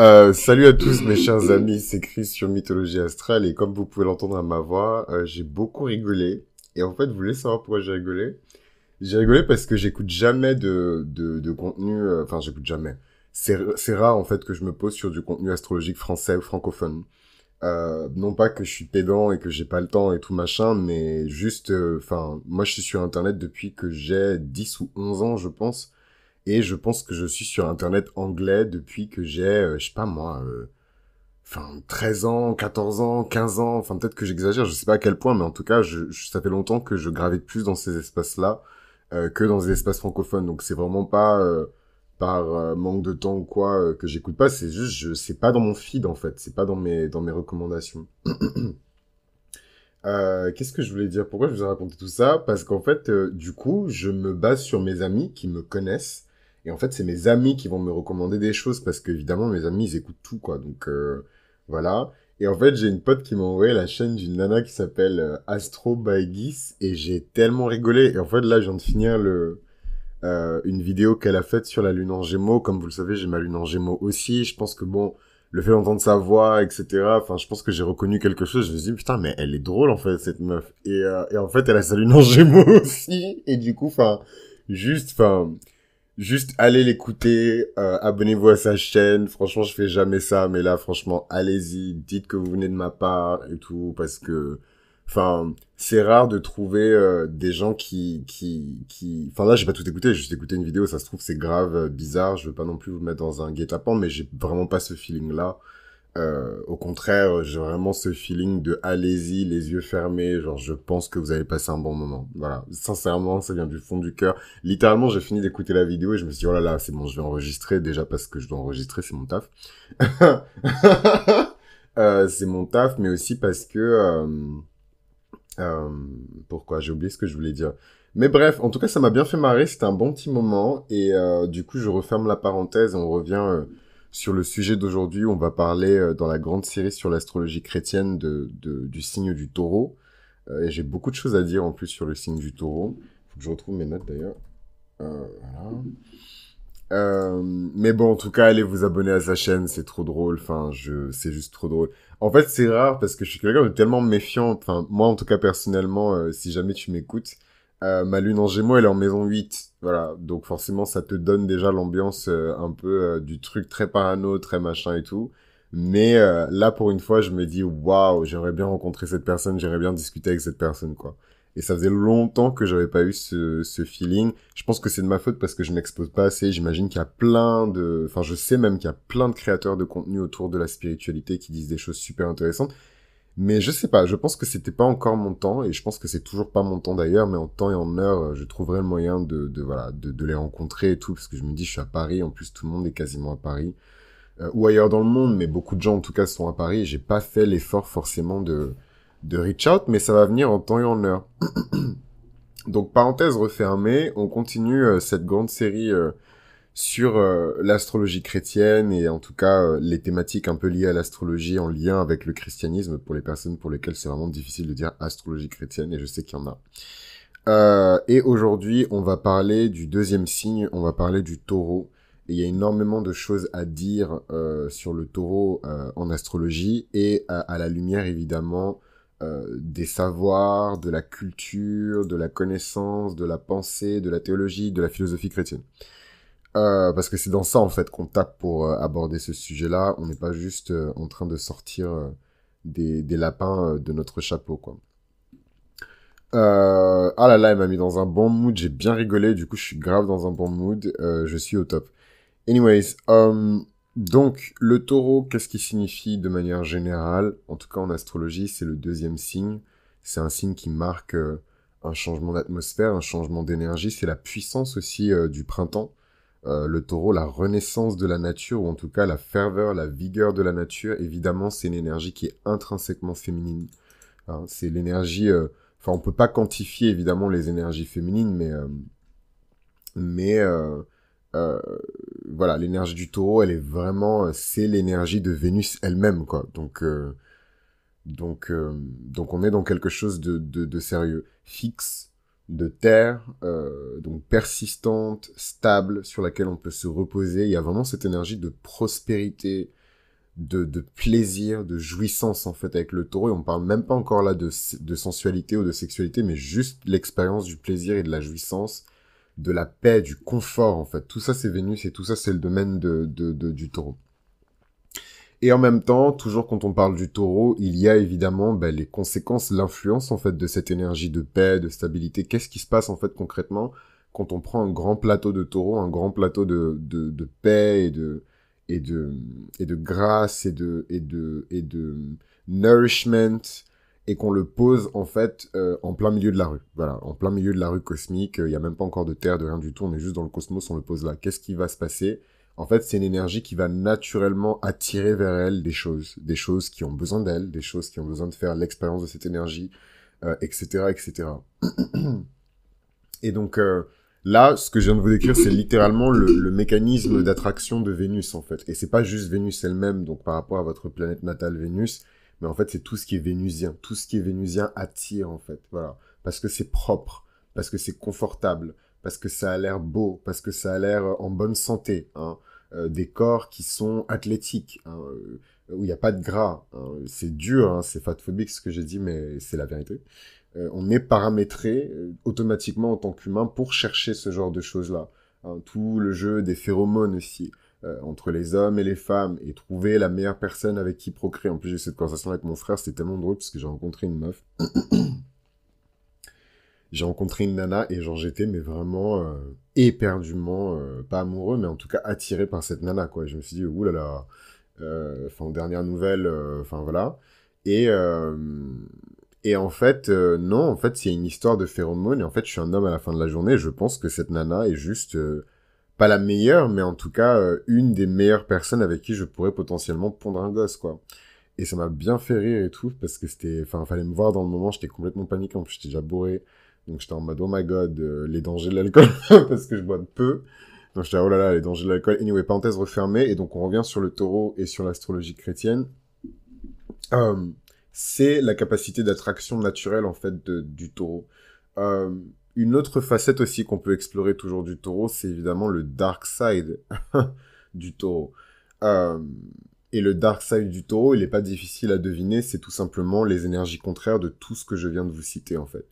Euh, salut à tous mes chers amis, c'est Chris sur Mythologie Astrale et comme vous pouvez l'entendre à ma voix, euh, j'ai beaucoup rigolé. Et en fait, vous voulez savoir pourquoi j'ai rigolé J'ai rigolé parce que j'écoute jamais de, contenu, euh, enfin j'écoute jamais. C'est rare en fait que je me pose sur du contenu astrologique français ou francophone. non pas que je suis pédant et que j'ai pas le temps et tout machin, mais juste, enfin, moi je suis sur Internet depuis que j'ai 10 ou 11 ans je pense. Et je pense que je suis sur Internet anglais depuis que j'ai, euh, je sais pas moi, euh, enfin 13 ans, 14 ans, 15 ans, enfin peut-être que j'exagère, je sais pas à quel point, mais en tout cas, je, ça fait longtemps que je gravais plus dans ces espaces-là euh, que dans les espaces francophones. Donc c'est vraiment pas par manque de temps ou quoi que j'écoute pas, c'est juste, je, c'est pas dans mon feed en fait, c'est pas dans mes, dans mes recommandations. qu'est-ce que je voulais dire Pourquoi je vous ai raconté tout ça Parce qu'en fait, du coup, je me base sur mes amis qui me connaissent et en fait, c'est mes amis qui vont me recommander des choses parce qu'évidemment, mes amis, ils écoutent tout, quoi. Donc, euh, voilà. Et en fait, j'ai une pote qui m'a envoyé la chaîne d'une nana qui s'appelle euh, Astro by et j'ai tellement rigolé. Et en fait, là, je viens de finir euh, une vidéo qu'elle a faite sur la lune en gémeaux. Comme vous le savez, j'ai ma lune en gémeaux aussi. Je pense que bon, le fait d'entendre sa voix, etc. Enfin, je pense que j'ai reconnu quelque chose. Je me suis dit, putain, mais elle est drôle, en fait, cette meuf. Et, et en fait, elle a sa lune en gémeaux aussi. Et du coup, enfin, juste, enfin, Juste allez l'écouter, euh, abonnez-vous à sa chaîne. Franchement, je fais jamais ça, mais là, franchement, allez-y, dites que vous venez de ma part et tout, parce que, enfin, c'est rare de trouver euh, des gens qui, qui, qui. Enfin là, j'ai pas tout écouté, j'ai juste écouté une vidéo. Ça se trouve, c'est grave, euh, bizarre. Je veux pas non plus vous mettre dans un guet-apens, mais j'ai vraiment pas ce feeling-là. Euh, au contraire, j'ai vraiment ce feeling de allez-y, les yeux fermés, genre je pense que vous allez passer un bon moment. Voilà, sincèrement, ça vient du fond du cœur. Littéralement, j'ai fini d'écouter la vidéo et je me suis dit oh là là, c'est bon, je vais enregistrer déjà parce que je dois enregistrer, c'est mon taf. Euh, c'est mon taf, mais aussi parce que euh, pourquoi j'ai oublié ce que je voulais dire. Mais bref, en tout cas, ça m'a bien fait marrer. C'était un bon petit moment et du coup, je referme la parenthèse on revient sur le sujet d'aujourd'hui, on va parler euh, dans la grande série sur l'astrologie chrétienne de, du signe du taureau. Euh, et j'ai beaucoup de choses à dire en plus sur le signe du taureau. Faut que je retrouve mes notes d'ailleurs. Euh, voilà. Euh, mais bon, en tout cas, allez vous abonner à sa chaîne, c'est trop drôle. Enfin, je, c'est juste trop drôle. En fait, c'est rare parce que je suis quelqu'un de tellement méfiant. Enfin, moi, en tout cas, personnellement, euh, si jamais tu m'écoutes, euh, ma lune en gémeaux, elle est en maison 8. Voilà, donc forcément, ça te donne déjà l'ambiance euh, un peu euh, du truc très parano, très machin et tout. Mais là, pour une fois, je me dis, waouh, j'aimerais bien rencontrer cette personne, j'aimerais bien discuter avec cette personne, quoi. Et ça faisait longtemps que j'avais pas eu ce, ce, feeling. Je pense que c'est de ma faute parce que je m'expose pas assez. J'imagine qu'il y a plein de, enfin, je sais même qu'il y a plein de créateurs de contenu autour de la spiritualité qui disent des choses super intéressantes. Mais je sais pas, je pense que c'était pas encore mon temps et je pense que c'est toujours pas mon temps d'ailleurs, mais en temps et en heure, euh, je trouverai le moyen de, les rencontrer et tout, parce que je me dis, je suis à Paris, en plus tout le monde est quasiment à Paris, euh, ou ailleurs dans le monde, mais beaucoup de gens en tout cas sont à Paris, j'ai pas fait l'effort forcément de, de reach out, mais ça va venir en temps et en heure. Donc parenthèse refermée, on continue euh, cette grande série sur euh, l'astrologie chrétienne et en tout cas euh, les thématiques un peu liées à l'astrologie en lien avec le christianisme pour les personnes pour lesquelles c'est vraiment difficile de dire astrologie chrétienne et je sais qu'il y en a. Euh, et aujourd'hui, on va parler du deuxième signe, on va parler du taureau. Et il y a énormément de choses à dire sur le taureau en astrologie et à la lumière évidemment des savoirs, de la culture, de la connaissance, de la pensée, de la théologie, de la philosophie chrétienne. Euh, parce que c'est dans ça en fait qu'on tape pour euh, aborder ce sujet-là. On n'est pas juste euh, en train de sortir des, lapins de notre chapeau, quoi. ah là là, elle m'a mis dans un bon mood. J'ai bien rigolé. Du coup, je suis grave dans un bon mood. je suis au top. Anyways, donc le Taureau, qu'est-ce qui signifie de manière générale En tout cas, en astrologie, c'est le deuxième signe. C'est un signe qui marque un changement d'atmosphère, un changement d'énergie. C'est la puissance aussi du printemps euh, le taureau, la renaissance de la nature, ou en tout cas la ferveur, la vigueur de la nature, évidemment, c'est une énergie qui est intrinsèquement féminine. Hein, c'est l'énergie... Euh, enfin, on peut pas quantifier, évidemment, les énergies féminines, mais... Euh, mais... voilà, l'énergie du taureau, elle est vraiment... C'est l'énergie de Vénus elle-même, quoi. Donc... donc, donc on est dans quelque chose de sérieux, fixe, de terre, euh, donc persistante, stable, sur laquelle on peut se reposer. Il y a vraiment cette énergie de prospérité, de, de plaisir, de jouissance en fait avec le taureau. Et on parle même pas encore là de, sensualité ou de sexualité, mais juste l'expérience du plaisir et de la jouissance, de la paix, du confort en fait. Tout ça c'est Vénus et tout ça c'est le domaine de, de du taureau. Et en même temps, toujours quand on parle du taureau, il y a évidemment ben, les conséquences, l'influence en fait de cette énergie de paix, de stabilité. Qu'est-ce qui se passe en fait concrètement quand on prend un grand plateau de taureau, un grand plateau de, paix et de, et de, grâce et de, et de, et nourishment et qu'on le pose en fait euh, en plein milieu de la rue. Voilà, en plein milieu de la rue cosmique, euh, il n'y a même pas encore de terre, de rien du tout, on est juste dans le cosmos, on le pose là. Qu'est-ce qui va se passer en fait, c'est une énergie qui va naturellement attirer vers elle des choses, des choses qui ont besoin d'elle, des choses qui ont besoin de faire l'expérience de cette énergie, etc., euh, etc. Et donc euh, là, ce que je viens de vous décrire, c'est littéralement le, mécanisme d'attraction de Vénus, en fait. Et c'est pas juste Vénus elle-même, donc par rapport à votre planète natale Vénus, mais en fait, c'est tout ce qui est vénusien. Tout ce qui est vénusien attire, en fait. Voilà. Parce que c'est propre, parce que c'est confortable, parce que ça a l'air beau, parce que ça a l'air euh, en bonne santé. Hein. Euh, des corps qui sont athlétiques, hein, euh, où il n'y a pas de gras. Hein. C'est dur, hein, c'est fatphobique ce que j'ai dit, mais c'est la vérité. Euh, on est paramétré automatiquement en tant qu'humain pour chercher ce genre de choses-là. tout le jeu des phéromones aussi entre les hommes et les femmes et trouver la meilleure personne avec qui procréer. En plus, j'ai cette conversation avec mon frère, c'était tellement drôle parce que j'ai rencontré une meuf j'ai rencontré une nana et genre j'étais mais vraiment euh, éperdument euh, pas amoureux mais en tout cas attiré par cette nana quoi. Je me suis dit oulala, euh, enfin dernière nouvelle, enfin voilà. Et et en fait non, en fait c'est une histoire de phéromones et en fait je suis un homme à la fin de la journée. Je pense que cette nana est juste pas la meilleure mais en tout cas une des meilleures personnes avec qui je pourrais potentiellement pondre un gosse quoi et ça m'a bien fait rire et tout parce que c'était enfin fallait me voir dans le moment j'étais complètement paniqué en plus j'étais déjà bourré donc j'étais en mode, oh my god, euh, les dangers de l'alcool, parce que je bois peu. Donc j'étais, oh là là, les dangers de l'alcool. Anyway, parenthèse refermée. Et donc on revient sur le taureau et sur l'astrologie chrétienne. Euh, c'est la capacité d'attraction naturelle, en fait, du taureau. Euh, une autre facette aussi qu'on peut explorer toujours du taureau, c'est évidemment le dark side du taureau. et le dark side du taureau, il n'est pas difficile à deviner, c'est tout simplement les énergies contraires de tout ce que je viens de vous citer, en fait.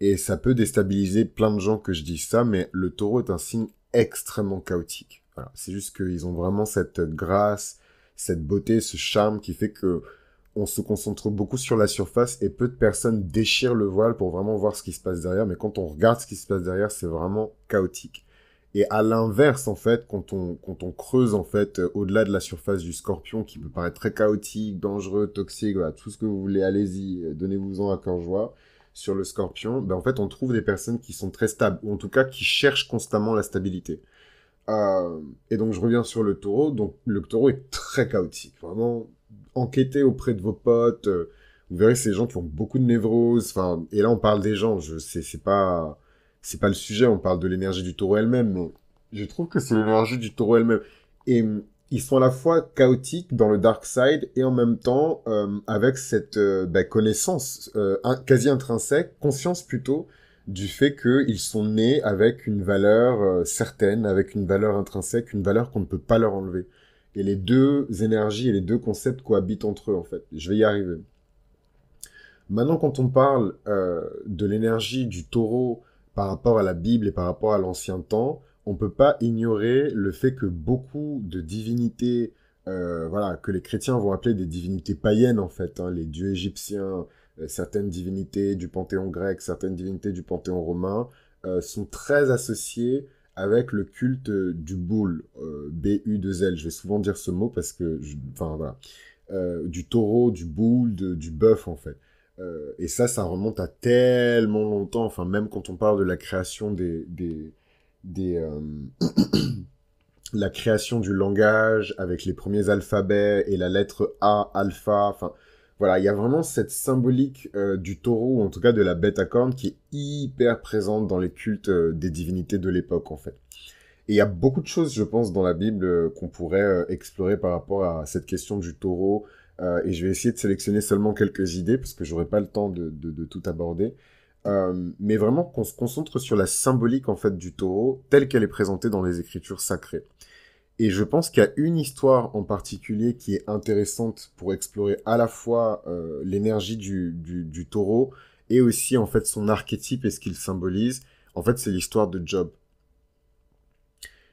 Et ça peut déstabiliser plein de gens que je dis ça, mais le taureau est un signe extrêmement chaotique. C'est juste qu'ils ont vraiment cette grâce, cette beauté, ce charme qui fait que on se concentre beaucoup sur la surface et peu de personnes déchirent le voile pour vraiment voir ce qui se passe derrière. Mais quand on regarde ce qui se passe derrière, c'est vraiment chaotique. Et à l'inverse, en fait, quand on, creuse, en fait, euh, au-delà de la surface du scorpion, qui peut paraître très chaotique, dangereux, toxique, tout ce que vous voulez, allez-y, euh, donnez-vous-en à cœur joie sur le scorpion, ben en fait, on trouve des personnes qui sont très stables, ou en tout cas qui cherchent constamment la stabilité. Euh, et donc, je reviens sur le taureau. Donc, le taureau est très chaotique. Vraiment, enquêtez auprès de vos potes. Euh, vous verrez, ces gens qui ont beaucoup de névroses. et là, on parle des gens. Je sais, c'est pas, c'est pas le sujet. On parle de l'énergie du taureau elle-même. Mais je trouve que c'est l'énergie du taureau elle-même. Et ils sont à la fois chaotiques dans le dark side et en même temps euh, avec cette euh, bah, connaissance euh, quasi intrinsèque, conscience plutôt du fait qu'ils sont nés avec une valeur certaine, avec une valeur intrinsèque, une valeur qu'on ne peut pas leur enlever. Et les deux énergies et les deux concepts cohabitent entre eux en fait. Je vais y arriver. Maintenant, quand on parle de l'énergie du taureau par rapport à la Bible et par rapport à l'ancien temps, on peut pas ignorer le fait que beaucoup de divinités, euh, voilà, que les chrétiens vont appeler des divinités païennes en fait, hein, les dieux égyptiens, euh, certaines divinités du panthéon grec, certaines divinités du panthéon romain, euh, sont très associées avec le culte du boule, B-U-2-L. Je vais souvent dire ce mot parce que, enfin voilà, du taureau, du boule, du bœuf en fait. et ça, ça remonte à tellement longtemps, enfin même quand on parle de la création des des euh, la création du langage avec les premiers alphabets et la lettre A, alpha, enfin voilà, il y a vraiment cette symbolique euh, du taureau, ou en tout cas de la bête à cornes, qui est hyper présente dans les cultes euh, des divinités de l'époque, en fait. Et il y a beaucoup de choses, je pense, dans la Bible qu'on pourrait explorer par rapport à cette question du taureau. et je vais essayer de sélectionner seulement quelques idées, parce que je j'aurai pas le temps de tout aborder. Euh, mais vraiment qu'on se concentre sur la symbolique en fait du taureau telle qu'elle est présentée dans les écritures sacrées. Et je pense qu'il y a une histoire en particulier qui est intéressante pour explorer à la fois euh, l'énergie du, taureau et aussi en fait son archétype et ce qu'il symbolise. En fait, c'est l'histoire de Job.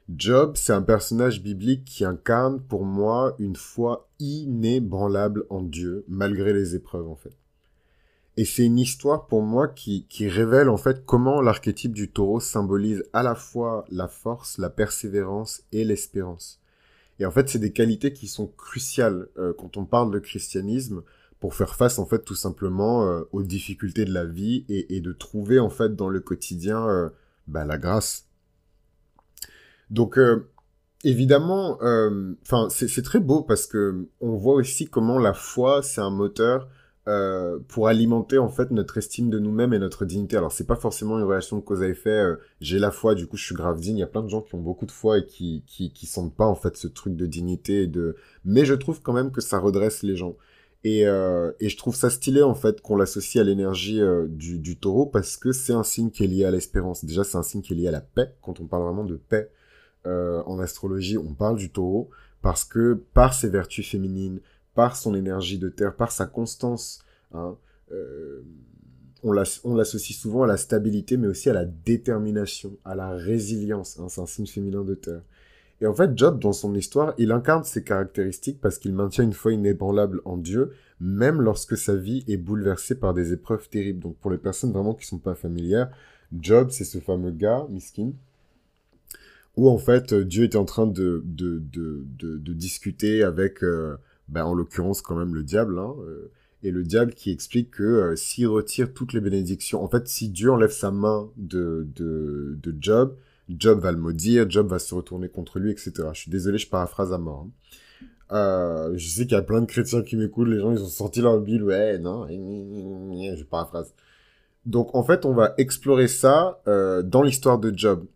Job, c'est un personnage biblique qui incarne pour moi une foi inébranlable en Dieu, malgré les épreuves en fait. Et c'est une histoire pour moi qui, qui révèle en fait comment l'archétype du taureau symbolise à la fois la force, la persévérance et l'espérance. Et en fait, c'est des qualités qui sont cruciales euh, quand on parle de christianisme pour faire face en fait tout simplement euh, aux difficultés de la vie et, et, de trouver en fait dans le quotidien euh, bah, la grâce. Donc évidemment, enfin c'est très beau parce que on voit aussi comment la foi c'est un moteur euh, pour alimenter en fait notre estime de nous-mêmes et notre dignité. Alors c'est pas forcément une relation de cause à effet. Euh, j'ai la foi, du coup je suis grave digne. Il y a plein de gens qui ont beaucoup de foi et qui qui sentent pas en fait ce truc de dignité et de. Mais je trouve quand même que ça redresse les gens. Et, euh, je trouve ça stylé en fait qu'on l'associe à l'énergie du, du taureau parce que c'est un signe qui est lié à l'espérance. Déjà c'est un signe qui est lié à la paix. Quand on parle vraiment de paix en astrologie, on parle du taureau parce que par ses vertus féminines, par son énergie de terre, par sa constance. Hein, euh, on l'associe souvent à la stabilité, mais aussi à la détermination, à la résilience. Hein, c'est un signe féminin de terre. Et en fait, Job, dans son histoire, il incarne ces caractéristiques parce qu'il maintient une foi inébranlable en Dieu, même lorsque sa vie est bouleversée par des épreuves terribles. Donc pour les personnes vraiment qui ne sont pas familières, Job, c'est ce fameux gars, Miskin, où en fait euh, Dieu était en train de, discuter avec... Euh, ben, en l'occurrence quand même le diable, hein, euh, et le diable qui explique que euh, s'il retire toutes les bénédictions, en fait, si Dieu enlève sa main de, de, de, Job, Job va le maudire, Job va se retourner contre lui, etc. Je suis désolé, je paraphrase à mort. Hein. Euh, je sais qu'il y a plein de chrétiens qui m'écoutent, les gens ils ont sorti leur bille, ouais, non, je paraphrase. Donc en fait, on va explorer ça dans l'histoire de Job.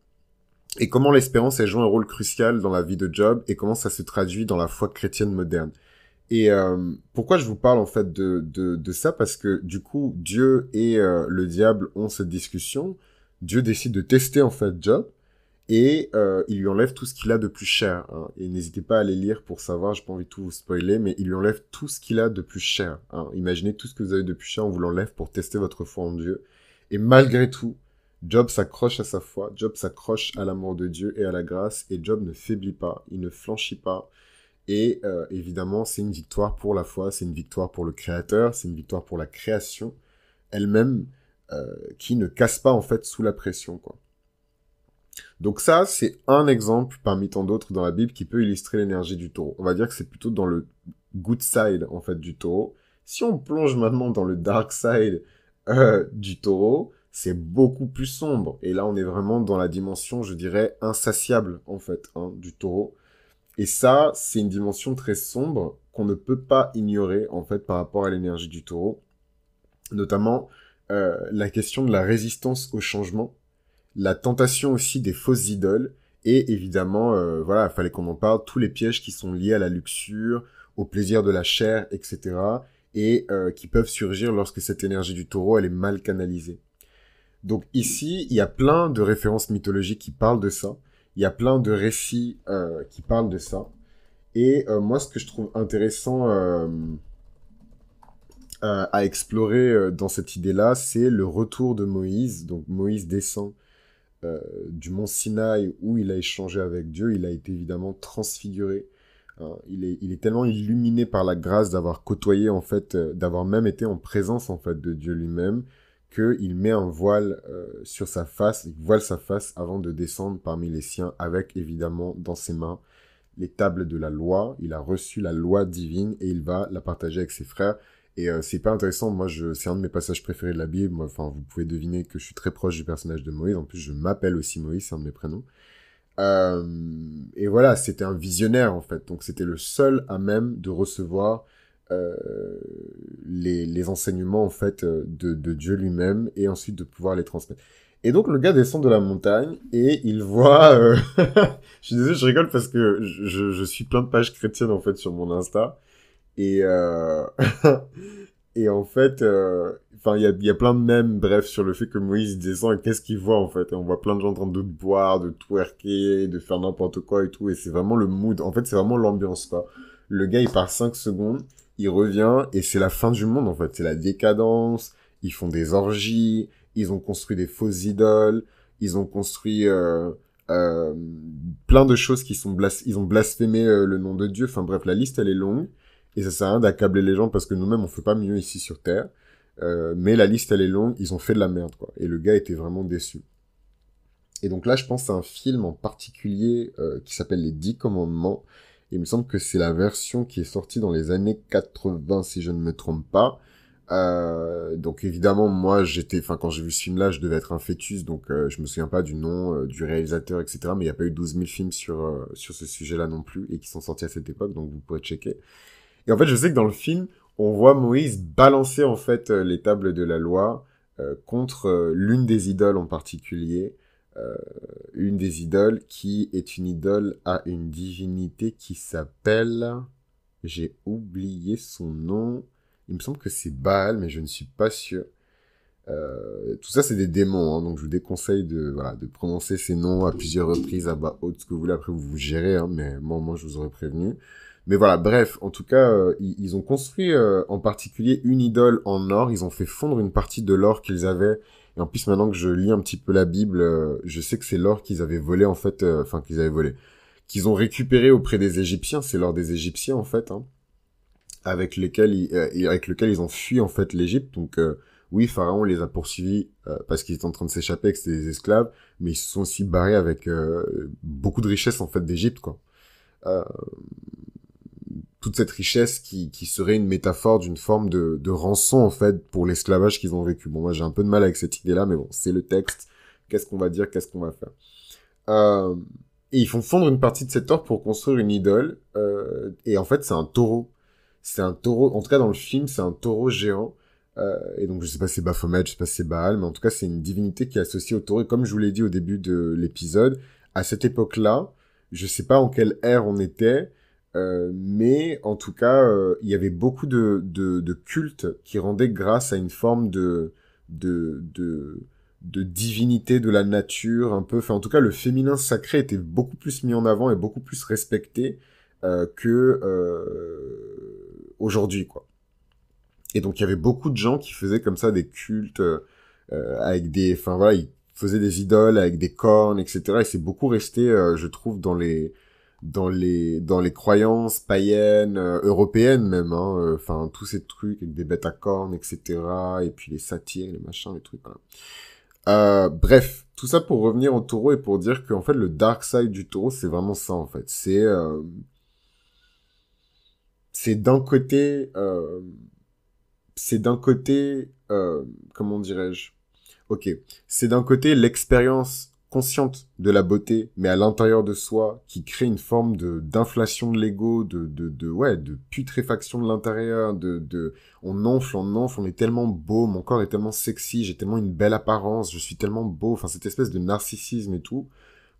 Et comment l'espérance, elle joue un rôle crucial dans la vie de Job et comment ça se traduit dans la foi chrétienne moderne. Et euh, pourquoi je vous parle en fait de, ça Parce que du coup, Dieu et euh, le diable ont cette discussion. Dieu décide de tester en fait Job et euh, il lui enlève tout ce qu'il a de plus cher. Hein. Et n'hésitez pas à aller lire pour savoir, j'ai pas envie de tout vous spoiler, mais il lui enlève tout ce qu'il a de plus cher. Hein. Imaginez tout ce que vous avez de plus cher, on vous l'enlève pour tester votre foi en Dieu. Et malgré tout, Job s'accroche à sa foi, Job s'accroche à l'amour de Dieu et à la grâce, et Job ne faiblit pas, il ne flanchit pas, et euh, évidemment, c'est une victoire pour la foi, c'est une victoire pour le créateur, c'est une victoire pour la création elle-même euh, qui ne casse pas en fait sous la pression. Donc ça, c'est un exemple parmi tant d'autres dans la Bible qui peut illustrer l'énergie du taureau. On va dire que c'est plutôt dans le good side en fait du taureau. Si on plonge maintenant dans le dark side euh, du taureau, c'est beaucoup plus sombre. Et là, on est vraiment dans la dimension, je dirais, insatiable en fait hein, du taureau. Et ça, c'est une dimension très sombre qu'on ne peut pas ignorer en fait par rapport à l'énergie du taureau, notamment euh, la question de la résistance au changement, la tentation aussi des fausses idoles, et évidemment, euh, voilà, il fallait qu'on en parle, tous les pièges qui sont liés à la luxure, au plaisir de la chair, etc., et euh, qui peuvent surgir lorsque cette énergie du taureau, elle est mal canalisée. Donc ici, il y a plein de références mythologiques qui parlent de ça, il y a plein de récits euh, qui parlent de ça. Et euh, moi, ce que je trouve intéressant euh, à explorer dans cette idée-là, c'est le retour de Moïse. Donc Moïse descend du mont Sinaï où il a échangé avec Dieu. Il a été évidemment transfiguré. Hein. Il est, il, est, tellement illuminé par la grâce d'avoir côtoyé, en fait, d'avoir même été en présence, en fait, de Dieu lui-même, qu'il met un voile euh, sur sa face, il voile sa face avant de descendre parmi les siens avec évidemment dans ses mains les tables de la loi. Il a reçu la loi divine et il va la partager avec ses frères. Et euh, c'est pas intéressant, moi c'est un de mes passages préférés de la Bible. enfin, vous pouvez deviner que je suis très proche du personnage de Moïse. En plus, je m'appelle aussi Moïse, c'est un de mes prénoms. Euh, et voilà, c'était un visionnaire en fait. Donc c'était le seul à même de recevoir euh, les, enseignements en fait euh, de, Dieu lui-même et ensuite de pouvoir les transmettre. Et donc le gars descend de la montagne et il voit. Euh, je suis désolé, je rigole parce que je, suis plein de pages chrétiennes en fait sur mon Insta et et en fait, enfin il y a, plein de mèmes bref sur le fait que Moïse descend et qu'est-ce qu'il voit en fait. on voit plein de gens en train de boire, de twerker, de faire n'importe quoi et tout. Et c'est vraiment le mood. En fait, c'est vraiment l'ambiance Le gars il part 5 secondes il revient et c'est la fin du monde en fait, c'est la décadence, ils font des orgies, ils ont construit des fausses idoles, ils ont construit euh, euh, plein de choses qui sont blas ils ont blasphémé euh, le nom de Dieu, enfin bref, la liste elle est longue et ça sert à rien d'accabler les gens parce que nous-mêmes on fait pas mieux ici sur Terre, mais la liste elle est longue, ils ont fait de la merde quoi et le gars était vraiment déçu. Et donc là je pense à un film en particulier qui s'appelle Les Dix Commandements il me semble que c'est la version qui est sortie dans les années 80, si je ne me trompe pas. Euh, donc évidemment, moi, j'étais, enfin, quand j'ai vu ce film-là, je devais être un fœtus, donc je euh, je me souviens pas du nom euh, du réalisateur, etc. Mais il n'y a pas eu 12 000 films sur sur ce sujet-là non plus et qui sont sortis à cette époque, donc vous pourrez checker. Et en fait, je sais que dans le film, on voit Moïse balancer en fait les tables de la loi contre l'une des idoles en particulier. Euh, une des idoles qui est une idole à une divinité qui s'appelle. J'ai oublié son nom. Il me semble que c'est Baal, mais je ne suis pas sûr. Euh, tout ça, c'est des démons, hein, donc je vous déconseille de, de prononcer ces noms à plusieurs reprises, à bas haute, ce que vous voulez. Après, vous vous gérez, hein, mais moi, moi, je vous aurais prévenu. Mais voilà, bref, en tout cas, euh, ils, ont construit en particulier une idole en or. Ils ont fait fondre une partie de l'or qu'ils avaient en plus, maintenant que je lis un petit peu la Bible, euh, je sais que c'est l'or qu'ils avaient volé, en fait, euh, enfin, qu'ils avaient volé, qu'ils ont récupéré auprès des Égyptiens, c'est l'or des Égyptiens, en fait, hein, avec, lesquels ils, euh, avec lequel ils ont fui, en fait, l'Égypte, donc... oui, Pharaon les a poursuivis parce qu'ils étaient en train de s'échapper, avec ses esclaves, mais ils se sont aussi barrés avec beaucoup de richesses en fait d'Égypte, quoi. Euh, toute cette richesse qui, serait une métaphore d'une forme de, rançon en fait pour l'esclavage qu'ils ont vécu. Bon, moi j'ai un peu de mal avec cette idée-là, mais bon, c'est le texte. Qu'est-ce qu'on va dire, qu'est-ce qu'on va faire euh, Et ils font fondre une partie de cet or pour construire une idole. Euh, et en fait, c'est un taureau. C'est un taureau. En tout cas, dans le film, c'est un taureau géant. Euh, et donc, je sais pas si c'est Baphomet, je sais pas c'est Baal, mais en tout cas, c'est une divinité qui est associée au taureau. Et comme je vous l'ai dit au début de l'épisode, à cette époque-là, je sais pas en quelle ère on était, euh, mais en tout cas, euh, il y avait beaucoup de, de, cultes qui rendaient grâce à une forme de, de, de, divinité de la nature, un peu. Enfin, en tout cas, le féminin sacré était beaucoup plus mis en avant et beaucoup plus respecté euh, que euh, aujourd'hui, quoi. Et donc, il y avait beaucoup de gens qui faisaient comme ça des cultes avec des. Enfin, voilà, ils faisaient des idoles avec des cornes, etc. Et c'est beaucoup resté, je trouve, dans les dans les dans les croyances païennes euh, européennes même hein euh, enfin tous ces trucs avec des bêtes à cornes etc et puis les satires les machins les trucs euh, bref tout ça pour revenir au taureau et pour dire qu'en fait le dark side du taureau c'est vraiment ça en fait c'est c'est d'un côté c'est d'un côté comment dirais-je ok c'est d'un côté l'expérience consciente de la beauté, mais à l'intérieur de soi, qui crée une forme de d'inflation de l'ego, de, de, de ouais, de putréfaction de l'intérieur, de, de on enfle, on enfle, on est tellement beau, mon corps est tellement sexy, j'ai tellement une belle apparence, je suis tellement beau, enfin cette espèce de narcissisme et tout,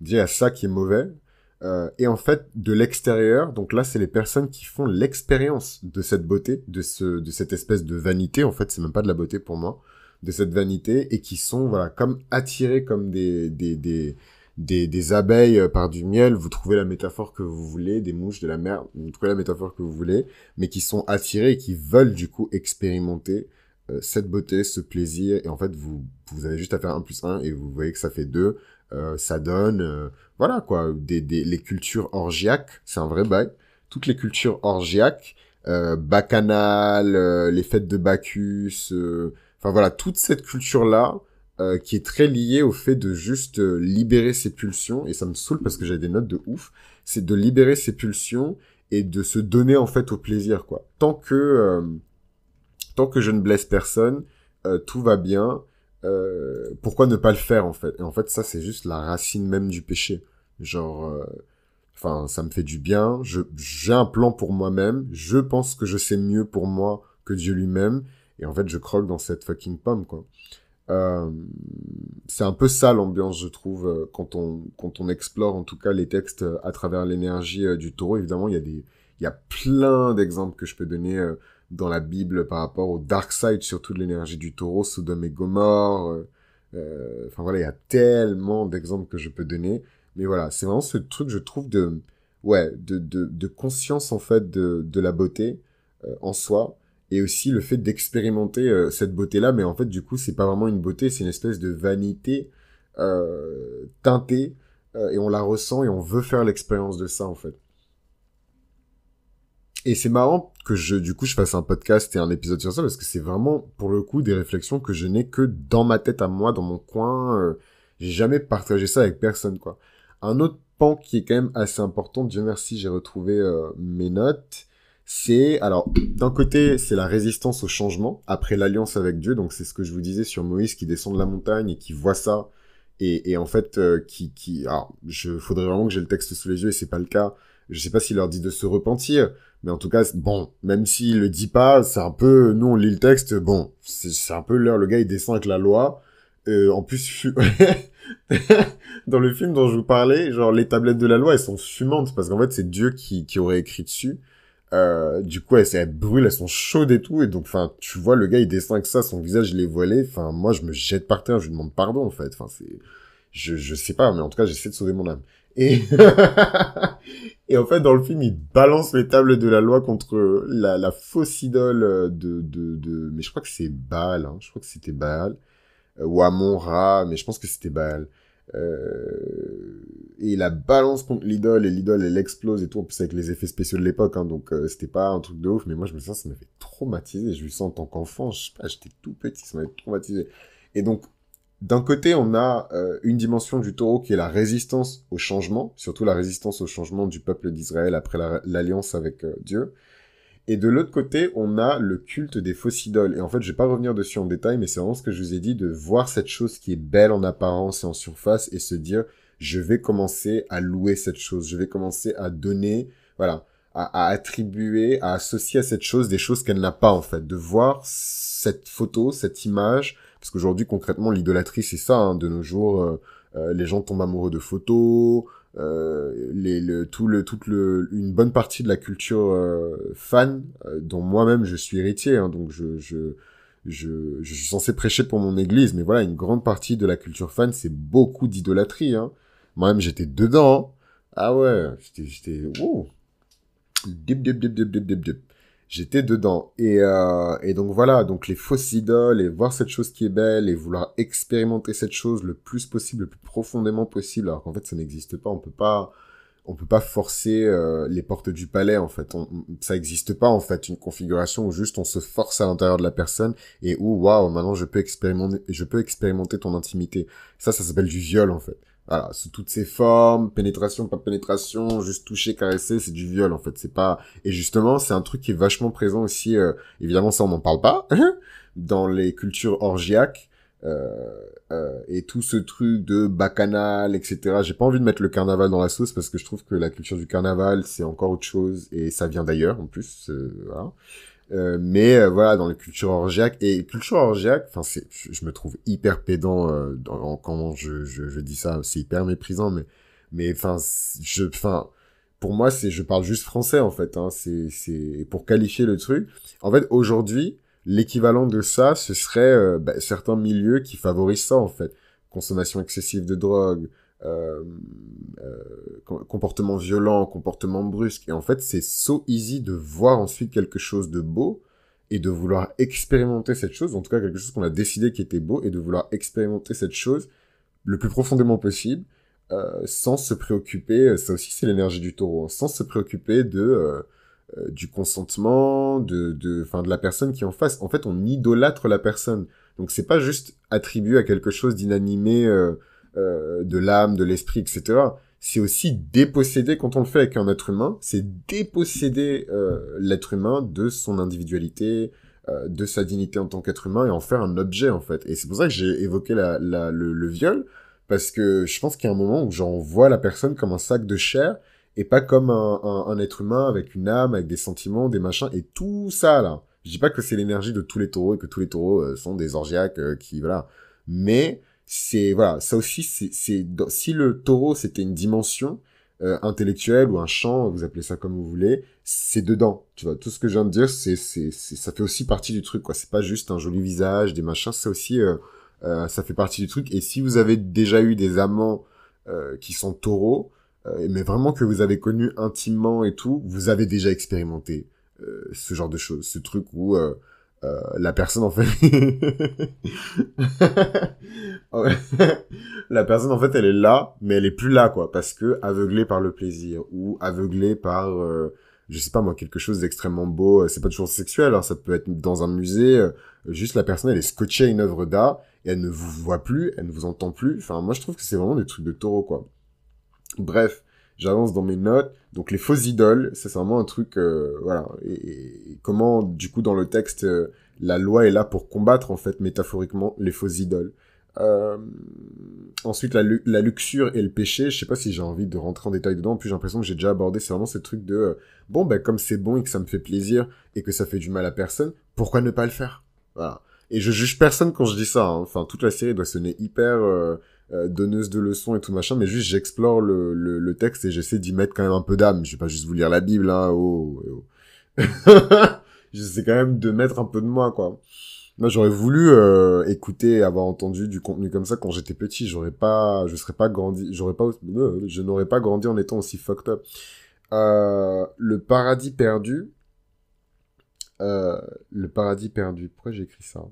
dit à ça qui est mauvais. Euh, et en fait, de l'extérieur, donc là, c'est les personnes qui font l'expérience de cette beauté, de ce, de cette espèce de vanité. En fait, c'est même pas de la beauté pour moi de cette vanité et qui sont voilà comme attirés comme des des, abeilles euh, par du miel, vous trouvez la métaphore que vous voulez, des mouches, de la mer, vous trouvez la métaphore que vous voulez, mais qui sont attirés et qui veulent du coup expérimenter euh, cette beauté, ce plaisir, et en fait vous, avez juste à faire un plus un et vous voyez que ça fait deux, euh, ça donne, voilà quoi, des, les cultures orgiaques, c'est un vrai bail, toutes les cultures orgiaques, bacchanales, les fêtes de Bacchus, Enfin voilà, toute cette culture-là, euh, qui est très liée au fait de juste euh, libérer ses pulsions, et ça me saoule parce que j'ai des notes de ouf, c'est de libérer ses pulsions et de se donner en fait au plaisir, quoi. Tant que, euh, tant que je ne blesse personne, tout va bien, pourquoi ne pas le faire en fait Et en fait ça c'est juste la racine même du péché. Genre, enfin ça me fait du bien, j'ai un plan pour moi-même, je pense que je sais mieux pour moi que Dieu lui-même, et en fait, je croque dans cette fucking pomme, quoi. Euh, c'est un peu ça l'ambiance, je trouve, euh, quand on, quand on explore en tout cas les textes euh, à travers l'énergie du taureau. Évidemment, il y a, des, il y a plein d'exemples que je peux donner dans la Bible par rapport au dark side, surtout de l'énergie du taureau, Sodome et Gomorre. enfin voilà, il y a tellement d'exemples que je peux donner. Mais voilà, c'est vraiment ce truc, je trouve, de, ouais, de, de, conscience en fait de, de la beauté en soi et aussi le fait d'expérimenter euh, cette beauté-là, mais en fait, du coup, c'est pas vraiment une beauté, c'est une espèce de vanité euh, teintée, euh, et on la ressent et on veut faire l'expérience de ça, en fait. Et c'est marrant que je, du coup, je fasse un podcast et un épisode sur ça, parce que c'est vraiment, pour le coup, des réflexions que je n'ai que dans ma tête à moi, dans mon coin. Euh, j'ai jamais partagé ça avec personne, quoi. Un autre pan qui est quand même assez important, Dieu merci, j'ai retrouvé mes notes c'est alors d'un côté c'est la résistance au changement après l'alliance avec Dieu, donc c'est ce que je vous disais sur Moïse qui descend de la montagne et qui voit ça et, en fait euh, qui qui alors je faudrait vraiment que j'ai le texte sous les yeux et c'est pas le cas. Je sais pas s'il leur dit de se repentir, mais en tout cas bon même s'il le dit pas, c'est un peu nous on lit le texte bon c'est un peu l'heure le gars il descend avec la loi. Euh, en plus dans le film dont je vous parlais genre les tablettes de la loi elles sont fumantes parce qu'en fait c'est Dieu qui qui aurait écrit dessus euh, du coup, elles brûlent, brûle, elles sont chaudes et tout. Et donc, enfin, tu vois, le gars, il descend que ça, son visage, il est voilé. Enfin, moi, je me jette par terre, je lui demande pardon, en fait. Enfin, c'est, je, je sais pas, mais en tout cas, j'essaie de sauver mon âme. Et, et en fait, dans le film, il balance les tables de la loi contre la, la fausse idole euh, de, de, de, mais je crois que c'est Baal, hein. Je crois que c'était Baal. Euh, ou Amon Ra, mais je pense que c'était Baal. Euh, et la balance contre l'idole et l'idole elle explose et tout. En plus avec les effets spéciaux de l'époque, hein, donc euh, c'était pas un truc de ouf. Mais moi je me sens ça m'avait traumatisé. Je lui sens en tant qu'enfant, je j'étais tout petit, ça m'avait traumatisé. Et donc d'un côté on a euh, une dimension du taureau qui est la résistance au changement, surtout la résistance au changement du peuple d'Israël après l'alliance avec Dieu. Et de l'autre côté, on a le culte des fausses idoles. Et en fait, je vais pas revenir dessus en détail, mais c'est vraiment ce que je vous ai dit, de voir cette chose qui est belle en apparence et en surface et se dire, je vais commencer à louer cette chose, je vais commencer à donner, voilà, à, attribuer, à associer à cette chose des choses qu'elle n'a pas, en fait. De voir cette photo, cette image, parce qu'aujourd'hui, concrètement, l'idolâtrie, c'est ça, hein. de nos jours, euh, euh, les gens tombent amoureux de photos, euh, les, le, tout le, toute le, une bonne partie de la culture euh, fan, euh, dont moi-même je suis héritier, hein, donc je, je, je, je, suis censé prêcher pour mon église, mais voilà, une grande partie de la culture fan, c'est beaucoup d'idolâtrie. Hein. Moi-même, j'étais dedans. Ah ouais, c'était c'était j'étais dedans. Et, euh, et donc voilà, donc les fausses idoles et voir cette chose qui est belle et vouloir expérimenter cette chose le plus possible, le plus profondément possible, alors qu'en fait ça n'existe pas, on peut pas, on peut pas forcer euh, les portes du palais en fait, ça n'existe pas en fait une configuration où juste on se force à l'intérieur de la personne et où waouh maintenant je peux expérimenter, je peux expérimenter ton intimité. Ça, ça s'appelle du viol en fait. Voilà, sous toutes ces formes, pénétration, pas pénétration, juste toucher, caresser, c'est du viol en fait. C'est pas et justement c'est un truc qui est vachement présent aussi. Euh, évidemment ça on n'en parle pas dans les cultures orgiaques euh, euh, et tout ce truc de bacchanal, etc. J'ai pas envie de mettre le carnaval dans la sauce parce que je trouve que la culture du carnaval c'est encore autre chose et ça vient d'ailleurs en plus. Euh, voilà. Euh, mais euh, voilà, dans les culture orgiaque et culture orgiaque, enfin c'est, je, me trouve hyper pédant euh, dans, quand je, je, je, dis ça, c'est hyper méprisant, mais mais enfin je, enfin pour moi c'est, je parle juste français en fait, hein, c'est c'est pour qualifier le truc. En fait aujourd'hui l'équivalent de ça, ce serait euh, bah, certains milieux qui favorisent ça en fait, consommation excessive de drogue, euh, euh, comportement violent, comportement brusque. Et en fait, c'est so easy de voir ensuite quelque chose de beau et de vouloir expérimenter cette chose, en tout cas quelque chose qu'on a décidé qui était beau, et de vouloir expérimenter cette chose le plus profondément possible, euh, sans se préoccuper, ça aussi c'est l'énergie du taureau, hein, sans se préoccuper de du consentement, de, de, fin, de la personne qui est en face. En fait, on idolâtre la personne. Donc c'est pas juste attribué à quelque chose d'inanimé euh, de l'âme, de l'esprit, etc. C'est aussi déposséder, quand on le fait avec un être humain, c'est déposséder euh, l'être humain de son individualité, euh, de sa dignité en tant qu'être humain et en faire un objet en fait. Et c'est pour ça que j'ai évoqué la, le, viol, parce que je pense qu'il y a un moment où j'en vois la personne comme un sac de chair et pas comme un, être humain avec une âme, avec des sentiments, des machins, et tout ça là. Je dis pas que c'est l'énergie de tous les taureaux et que tous les taureaux sont des orgiaques qui voilà, mais c'est voilà, ça aussi, c'est si le taureau c'était une dimension euh, intellectuelle ou un champ, vous appelez ça comme vous voulez, c'est dedans. Tu vois, tout ce que je viens de dire, c'est c'est ça fait aussi partie du truc quoi. C'est pas juste un joli visage, des machins, ça aussi, euh, euh, ça fait partie du truc. Et si vous avez déjà eu des amants qui sont taureaux, mais vraiment que vous avez connu intimement et tout, vous avez déjà expérimenté ce genre de choses, ce truc où euh, la personne en fait la personne en fait elle est là mais elle est plus là quoi parce que aveuglée par le plaisir ou aveuglée par euh, je sais pas moi quelque chose d'extrêmement beau euh, c'est pas toujours sexuel alors hein, ça peut être dans un musée juste la personne elle est scotchée à une œuvre d'art et elle ne vous voit plus elle ne vous entend plus enfin moi je trouve que c'est vraiment des trucs de taureau quoi bref j'avance dans mes notes. Donc les fausses idoles, c'est vraiment un truc, euh, voilà. Et, comment, du coup, dans le texte, euh, la loi est là pour combattre, en fait, métaphoriquement, les fausses idoles. Euh, ensuite, la, luxure et le péché, je sais pas si j'ai envie de rentrer en détail dedans, en plus j'ai l'impression que j'ai déjà abordé, c'est vraiment ce truc de, bon, ben comme c'est bon et que ça me fait plaisir et que ça fait du mal à personne, pourquoi ne pas le faire Voilà. Et je juge personne quand je dis ça. Hein. Enfin, toute la série doit sonner hyper euh, donneuse de leçons et tout machin, mais juste j'explore le, le, texte et j'essaie d'y mettre quand même un peu d'âme. Je vais pas juste vous lire la Bible, hein, oh, oh. oh. j'essaie quand même de mettre un peu de moi, quoi. Moi, j'aurais voulu euh, écouter, avoir entendu du contenu comme ça quand j'étais petit. J'aurais pas, je serais pas grandi, j'aurais pas, euh, je n'aurais pas grandi en étant aussi fucked up. le paradis perdu. le paradis perdu. Pourquoi j'écris ça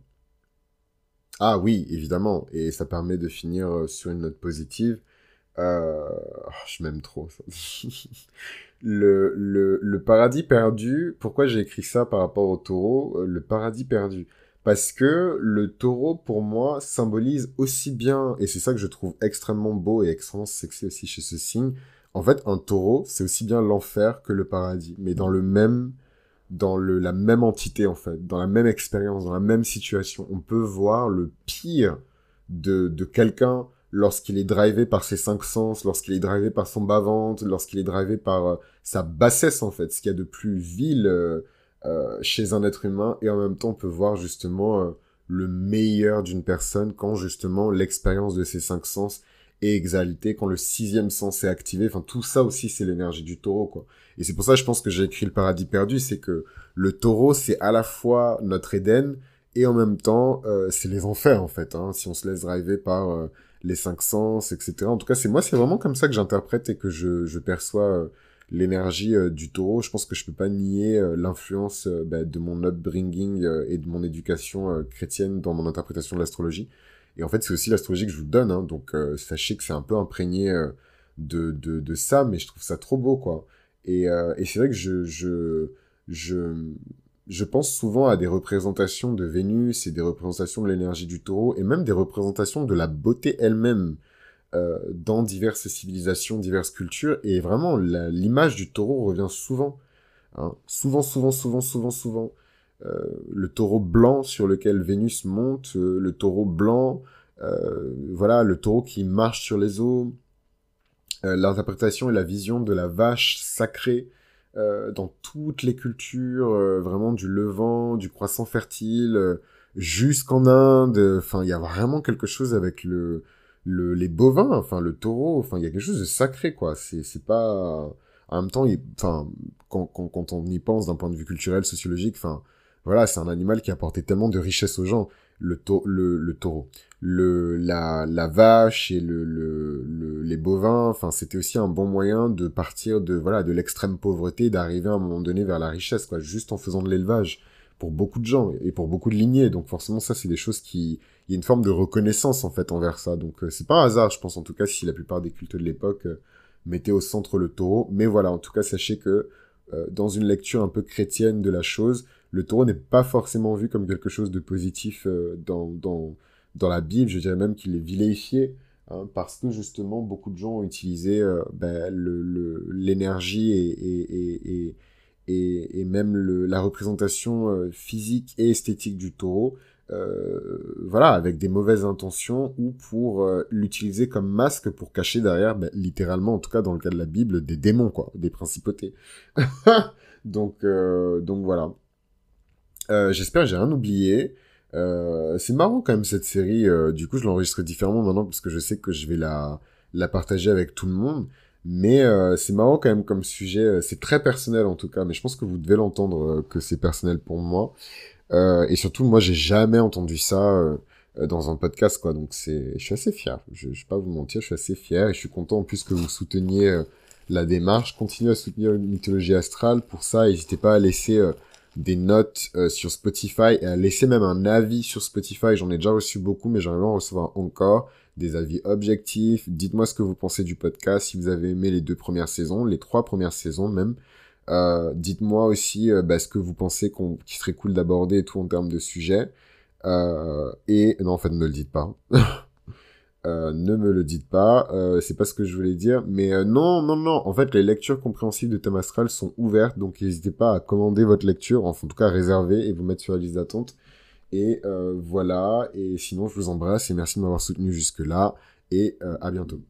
ah oui, évidemment. Et ça permet de finir euh, sur une note positive. Euh, oh, je m'aime trop. le, le, paradis perdu, pourquoi j'ai écrit ça par rapport au taureau euh, Le paradis perdu. Parce que le taureau, pour moi, symbolise aussi bien, et c'est ça que je trouve extrêmement beau et extrêmement sexy aussi chez ce signe. En fait, un taureau, c'est aussi bien l'enfer que le paradis, mais dans le même dans la même entité en fait, dans la même expérience, dans la même situation. On peut voir le pire de, de quelqu'un lorsqu'il est drivé par ses cinq sens, lorsqu'il est drivé par son bas lorsqu'il est drivé par euh, sa bassesse en fait, ce qu'il y a de plus vil euh, euh, chez un être humain, et en même temps on peut voir justement le meilleur d'une personne quand justement l'expérience de ses cinq sens et exalté, quand le sixième sens est activé, enfin tout ça aussi c'est l'énergie du taureau quoi. Et c'est pour ça je pense que j'ai écrit le paradis perdu, c'est que le taureau c'est à la fois notre Éden et en même temps euh, c'est les enfers en fait, hein, si on se laisse driver par euh, les cinq sens, etc. En tout cas c'est moi c'est vraiment comme ça que j'interprète et que je, perçois euh, l'énergie du taureau. Je pense que je peux pas nier l'influence bah, de mon upbringing et de mon éducation chrétienne dans mon interprétation de l'astrologie. Et en fait, c'est aussi l'astrologie que je vous donne, hein. donc euh, sachez que c'est un peu imprégné euh, de, ça, mais je trouve ça trop beau, quoi. Et, euh, c'est vrai que je, pense souvent à des représentations de Vénus et des représentations de l'énergie du taureau, et même des représentations de la beauté elle-même dans diverses civilisations, diverses cultures, et vraiment, l'image du taureau revient souvent. Hein. souvent, souvent, souvent, souvent, souvent. Euh, le taureau blanc sur lequel Vénus monte, euh, le taureau blanc, euh, voilà, le taureau qui marche sur les eaux, l'interprétation et la vision de la vache sacrée dans toutes les cultures, vraiment du Levant, du croissant fertile, jusqu'en Inde. Enfin, il y a vraiment quelque chose avec le, les bovins, enfin le taureau. Enfin, il y a quelque chose de sacré, quoi. C'est, pas. En même temps, quand, quand on y pense d'un point de vue culturel, sociologique, enfin, voilà, c'est un animal qui apportait tellement de richesse aux gens. Le, taureau, le, la, vache et le, le les bovins. Enfin, c'était aussi un bon moyen de partir de voilà de l'extrême pauvreté, d'arriver à un moment donné vers la richesse, quoi, juste en faisant de l'élevage pour beaucoup de gens et pour beaucoup de lignées. Donc forcément, ça, c'est des choses qui... Il y a une forme de reconnaissance, en fait, envers ça. Donc euh, c'est pas un hasard, je pense, en tout cas, si la plupart des cultes de l'époque euh, mettaient au centre le taureau. Mais voilà, en tout cas, sachez que euh, dans une lecture un peu chrétienne de la chose, le taureau n'est pas forcément vu comme quelque chose de positif euh, dans, dans, dans, la Bible. Je dirais même qu'il est viléifié. Hein, parce que justement beaucoup de gens ont utilisé euh, ben, l'énergie et, et, et, et, même le, la représentation euh, physique et esthétique du taureau. voilà, avec des mauvaises intentions ou pour l'utiliser comme masque pour cacher derrière, ben, littéralement, en tout cas dans le cas de la Bible, des démons, quoi, des principautés. donc, donc voilà. Euh, j'espère que j'ai rien oublié. Euh, c'est marrant quand même cette série. Euh, du coup, je l'enregistre différemment maintenant parce que je sais que je vais la, la partager avec tout le monde. Mais euh, c'est marrant quand même comme sujet. C'est très personnel en tout cas, mais je pense que vous devez l'entendre que c'est personnel pour moi. et surtout, moi, j'ai jamais entendu ça dans un podcast, quoi. Donc, c'est, je suis assez fier. Je, je vais pas vous mentir, je suis assez fier et je suis content en plus que vous souteniez la démarche. Continuez à soutenir une mythologie astrale. Pour ça, n'hésitez pas à laisser des notes euh, sur Spotify et à laisser même un avis sur Spotify. J'en ai déjà reçu beaucoup, mais j'aimerais en recevoir encore des avis objectifs. Dites-moi ce que vous pensez du podcast, si vous avez aimé les deux premières saisons, les trois premières saisons même. Euh, dites-moi aussi euh, bah, ce que vous pensez qu'on, qu'il serait cool d'aborder tout en termes de sujet. et non, en fait, ne me le dites pas. Euh, ne me le dites pas, euh, c'est pas ce que je voulais dire, mais euh, non, non, non, en fait les lectures compréhensives de thème astral sont ouvertes, donc n'hésitez pas à commander votre lecture, en tout cas réserver et vous mettre sur la liste d'attente. Et voilà, et sinon je vous embrasse et merci de m'avoir soutenu jusque-là, et à bientôt.